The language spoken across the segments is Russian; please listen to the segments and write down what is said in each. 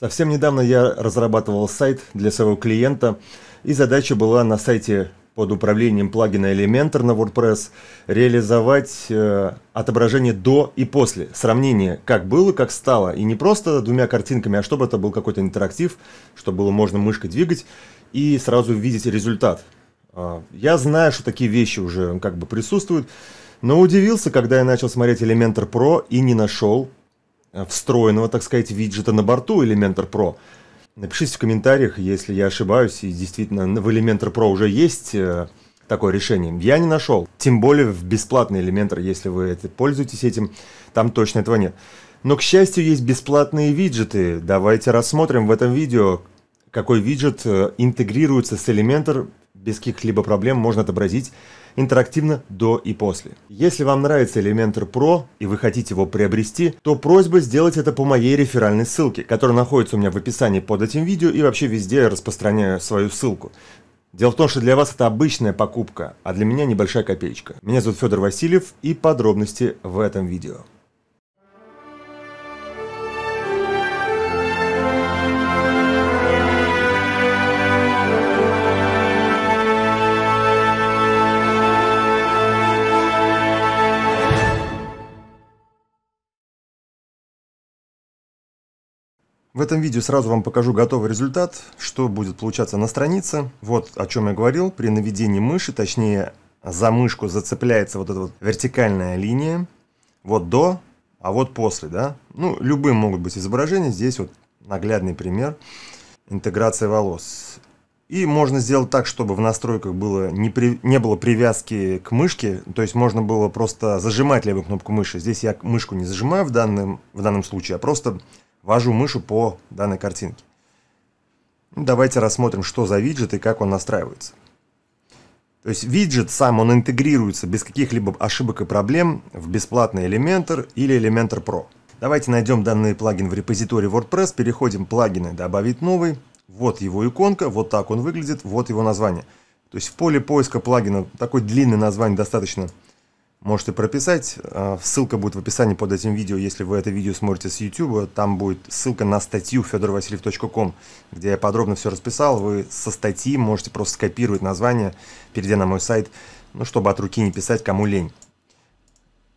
Совсем недавно я разрабатывал сайт для своего клиента, и задача была на сайте под управлением плагина Elementor на WordPress реализовать э, отображение до и после, сравнение, как было, как стало, и не просто двумя картинками, а чтобы это был какой-то интерактив, чтобы было можно мышкой двигать и сразу видеть результат. А, я знаю, что такие вещи уже как бы присутствуют, но удивился, когда я начал смотреть Elementor Pro и не нашел Э, встроенного, так сказать, виджета на борту Elementor Pro. Напишите в комментариях, если я ошибаюсь, и действительно в Elementor Pro уже есть э, такое решение. Я не нашел. Тем более в бесплатный Elementor, если вы это, пользуетесь этим, там точно этого нет. Но, к счастью, есть бесплатные виджеты. Давайте рассмотрим в этом видео, какой виджет э, интегрируется с Elementor. Без каких-либо проблем можно отобразить интерактивно до и после. Если вам нравится Elementor Pro и вы хотите его приобрести, то просьба сделать это по моей реферальной ссылке, которая находится у меня в описании под этим видео и вообще везде я распространяю свою ссылку. Дело в том, что для вас это обычная покупка, а для меня небольшая копеечка. Меня зовут Федор Васильев и подробности в этом видео. В этом видео сразу вам покажу готовый результат, что будет получаться на странице. Вот о чем я говорил, при наведении мыши, точнее за мышку зацепляется вот эта вот вертикальная линия. Вот до, а вот после, да. Ну, любые могут быть изображения, здесь вот наглядный пример интеграции волос. И можно сделать так, чтобы в настройках было не, при, не было привязки к мышке, то есть можно было просто зажимать левую кнопку мыши. Здесь я мышку не зажимаю в данном, в данном случае, а просто вожу мышу по данной картинке. Ну, давайте рассмотрим, что за виджет и как он настраивается. То есть виджет сам, он интегрируется без каких-либо ошибок и проблем в бесплатный Elementor или Elementor Pro. Давайте найдем данный плагин в репозитории WordPress, переходим в плагины «Добавить новый». Вот его иконка, вот так он выглядит, вот его название. То есть в поле поиска плагина такой длинный название достаточно можете прописать. А, ссылка будет в описании под этим видео, если вы это видео смотрите с YouTube. Там будет ссылка на статью fedorvasильев.com, где я подробно все расписал. Вы со статьи можете просто скопировать название, перейдя на мой сайт, ну, чтобы от руки не писать, кому лень.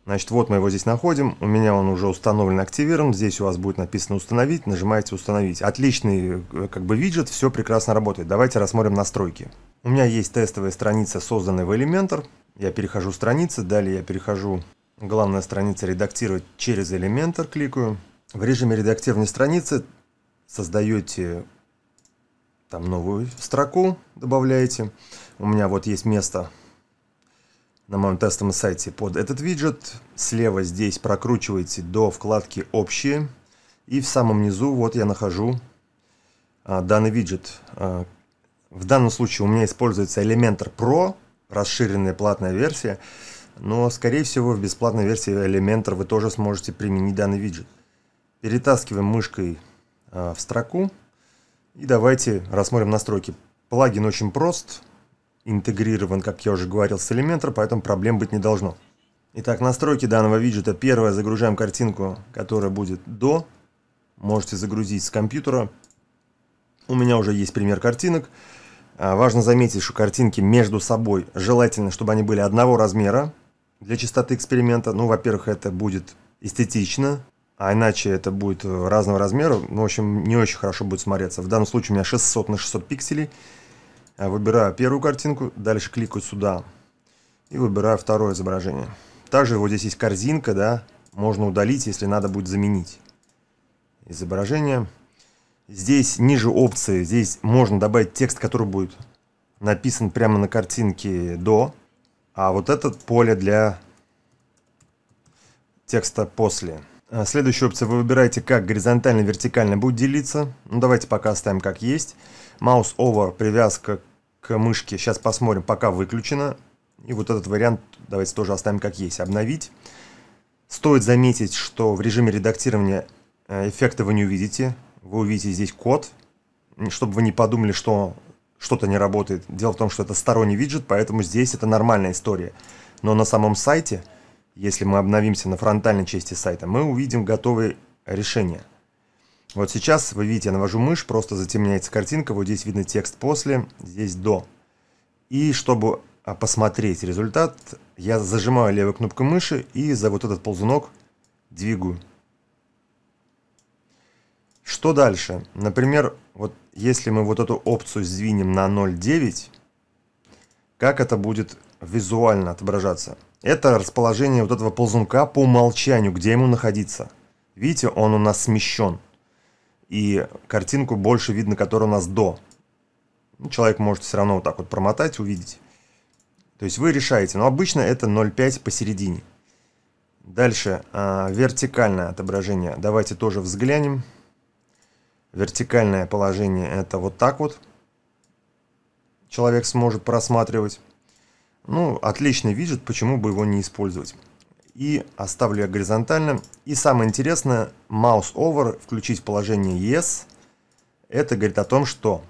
Значит, вот мы его здесь находим. У меня он уже установлен, активирован. Здесь у вас будет написано «Установить». Нажимаете «Установить». Отличный э, как бы виджет, все прекрасно работает. Давайте рассмотрим настройки. У меня есть тестовая страница, созданная в Elementor. Я перехожу страницы, далее я перехожу, главная страница редактировать через Elementor, кликаю. В режиме редактирования страницы создаете там новую строку, добавляете. У меня вот есть место на моем тестовом сайте под этот виджет. Слева здесь прокручиваете до вкладки «Общие». И в самом низу вот я нахожу а, данный виджет, а, в данном случае у меня используется Elementor Pro, расширенная платная версия, но, скорее всего, в бесплатной версии Elementor вы тоже сможете применить данный виджет. Перетаскиваем мышкой а, в строку и давайте рассмотрим настройки. Плагин очень прост, интегрирован, как я уже говорил, с Elementor, поэтому проблем быть не должно. Итак, настройки данного виджета. Первое, загружаем картинку, которая будет до. Можете загрузить с компьютера. У меня уже есть пример картинок. А, важно заметить, что картинки между собой желательно, чтобы они были одного размера для чистоты эксперимента. Ну, во-первых, это будет эстетично, а иначе это будет э, разного размера. Ну, в общем, не очень хорошо будет смотреться. В данном случае у меня 600 на 600 пикселей. А, выбираю первую картинку, дальше кликаю сюда и выбираю второе изображение. Также вот здесь есть корзинка, да, можно удалить, если надо будет заменить изображение. Здесь ниже опции, здесь можно добавить текст, который будет написан прямо на картинке до, а вот это поле для текста после. Э, следующая опция, вы выбираете, как горизонтально, вертикально будет делиться. Ну, давайте пока оставим как есть. Маус over, привязка к мышке, сейчас посмотрим, пока выключена. И вот этот вариант давайте тоже оставим как есть, обновить. Стоит заметить, что в режиме редактирования э, эффекта вы не увидите, вы увидите здесь код, чтобы вы не подумали, что что-то не работает. Дело в том, что это сторонний виджет, поэтому здесь это нормальная история. Но на самом сайте, если мы обновимся на фронтальной части сайта, мы увидим готовые решения. Вот сейчас, вы видите, я навожу мышь, просто затемняется картинка, вот здесь видно текст после, здесь до. И чтобы а, посмотреть результат, я зажимаю левой кнопкой мыши и за вот этот ползунок двигаю. Что дальше? Например, вот если мы вот эту опцию сдвинем на 0,9, как это будет визуально отображаться? Это расположение вот этого ползунка по умолчанию, где ему находиться. Видите, он у нас смещен. И картинку больше видно, которая у нас до. Ну, человек может все равно вот так вот промотать, увидеть. То есть вы решаете, но обычно это 0,5 посередине. Дальше, а, вертикальное отображение. Давайте тоже взглянем. Вертикальное положение это вот так вот человек сможет просматривать. Ну, отличный виджет, почему бы его не использовать. И оставлю я горизонтальным И самое интересное, mouse over, включить положение yes. Это говорит о том, что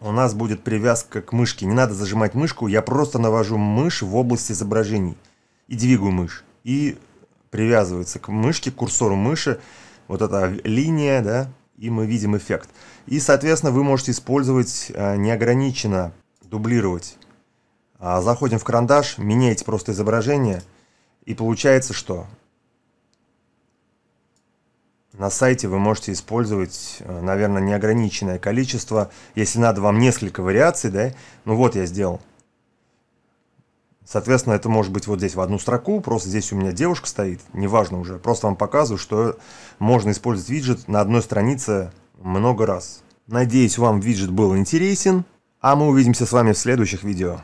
у нас будет привязка к мышке. Не надо зажимать мышку, я просто навожу мышь в область изображений. И двигаю мышь. И привязывается к мышке, к курсору мыши. Вот эта линия, да, и мы видим эффект. И, соответственно, вы можете использовать э, неограниченно, дублировать. А, заходим в карандаш, меняете просто изображение, и получается, что на сайте вы можете использовать, э, наверное, неограниченное количество. Если надо вам несколько вариаций, да, ну вот я сделал. Соответственно, это может быть вот здесь в одну строку, просто здесь у меня девушка стоит, неважно уже, просто вам показываю, что можно использовать виджет на одной странице много раз. Надеюсь, вам виджет был интересен, а мы увидимся с вами в следующих видео.